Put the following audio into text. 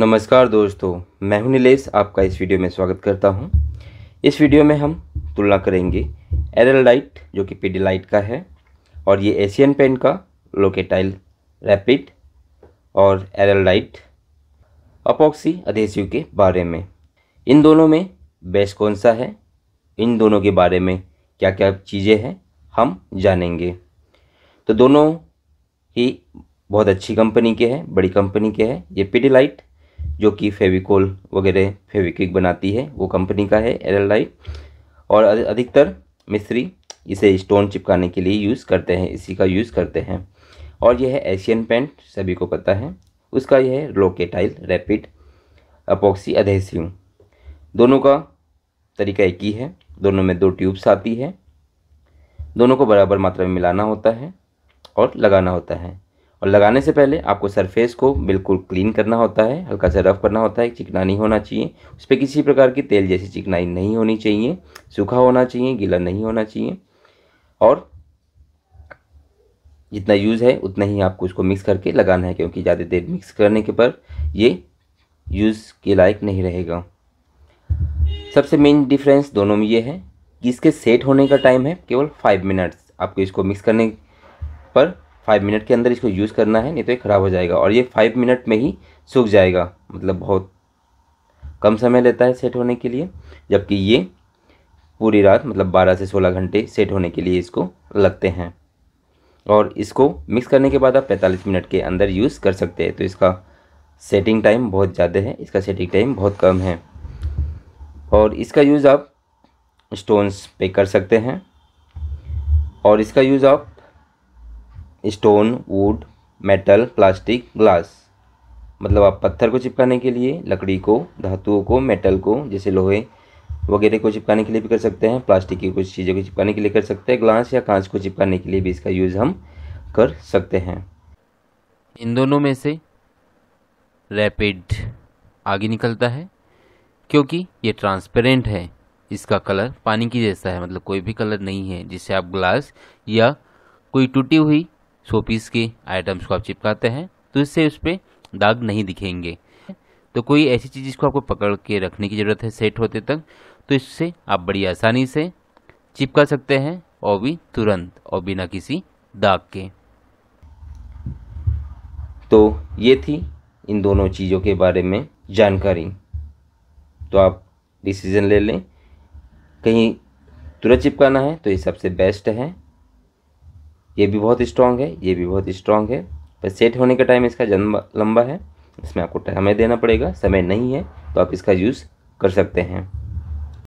नमस्कार दोस्तों मैं हूं नीलेश आपका इस वीडियो में स्वागत करता हूं इस वीडियो में हम तुलना करेंगे एरल लाइट जो कि पीडी लाइट का है और ये एशियन पेंट का लोकेटाइल रैपिड और एरल लाइट अपॉक्सी अधेसिव के बारे में इन दोनों में बेस कौन सा है इन दोनों के बारे में क्या क्या चीज़ें हैं हम जानेंगे तो दोनों ही बहुत अच्छी कंपनी के हैं बड़ी कंपनी के हैं ये पीडी लाइट जो कि फेविकोल वगैरह फेविक्विक बनाती है वो कंपनी का है लाइट और अधिकतर मिस्त्री इसे स्टोन चिपकाने के लिए यूज़ करते हैं इसी का यूज़ करते हैं और यह है एशियन पेंट सभी को पता है उसका यह है लोकेटाइल रैपिड अपॉक्सी अधेसिव दोनों का तरीका एक ही है दोनों में दो ट्यूब्स आती है दोनों को बराबर मात्रा में मिलाना होता है और लगाना होता है और लगाने से पहले आपको सरफेस को बिल्कुल क्लीन करना होता है हल्का सा रफ़ करना होता है चिकना नहीं होना चाहिए उस पर किसी प्रकार की तेल जैसी चिकनाई नहीं होनी चाहिए सूखा होना चाहिए गीला नहीं होना चाहिए और जितना यूज़ है उतना ही आपको उसको मिक्स करके लगाना है क्योंकि ज़्यादा देर मिक्स करने के पर ये यूज़ के लायक नहीं रहेगा सबसे मेन डिफरेंस दोनों में ये है कि इसके सेट होने का टाइम है केवल फाइव मिनट्स आपको इसको मिक्स करने पर फाइव मिनट के अंदर इसको यूज़ करना है नहीं तो ये ख़राब हो जाएगा और ये फाइव मिनट में ही सूख जाएगा मतलब बहुत कम समय लेता है सेट होने के लिए जबकि ये पूरी रात मतलब बारह से सोलह घंटे सेट होने के लिए इसको लगते हैं और इसको मिक्स करने के बाद आप पैंतालीस मिनट के अंदर यूज़ कर सकते हैं तो इसका सेटिंग टाइम बहुत ज़्यादा है इसका सेटिंग टाइम बहुत कम है और इसका यूज़ आप स्टोन्स पे कर सकते हैं और इसका यूज़ आप stone wood metal plastic glass मतलब आप पत्थर को चिपकाने के लिए लकड़ी को धातुओं को मेटल को जैसे लोहे वगैरह को चिपकाने के लिए भी कर सकते हैं प्लास्टिक की कुछ चीज़ों को चिपकाने के लिए कर सकते हैं ग्लास या कांच को चिपकाने के लिए भी इसका यूज़ हम कर सकते हैं इन दोनों में से रैपिड आगे निकलता है क्योंकि ये ट्रांसपेरेंट है इसका कलर पानी की जैसा है मतलब कोई भी कलर नहीं है जिससे आप ग्लास या कोई टूटी हुई शो पीस के आइटम्स को आप चिपकाते हैं तो इससे उस पर दाग नहीं दिखेंगे तो कोई ऐसी चीज़ जिसको आपको पकड़ के रखने की ज़रूरत है सेट होते तक तो इससे आप बड़ी आसानी से चिपका सकते हैं और भी तुरंत और बिना किसी दाग के तो ये थी इन दोनों चीज़ों के बारे में जानकारी तो आप डिसीज़न ले लें कहीं तुरंत चिपकाना है तो ये सबसे बेस्ट है ये भी बहुत स्ट्रांग है ये भी बहुत स्ट्रांग है पर सेट होने का टाइम इसका जन्म लंबा है इसमें आपको समय देना पड़ेगा समय नहीं है तो आप इसका यूज़ कर सकते हैं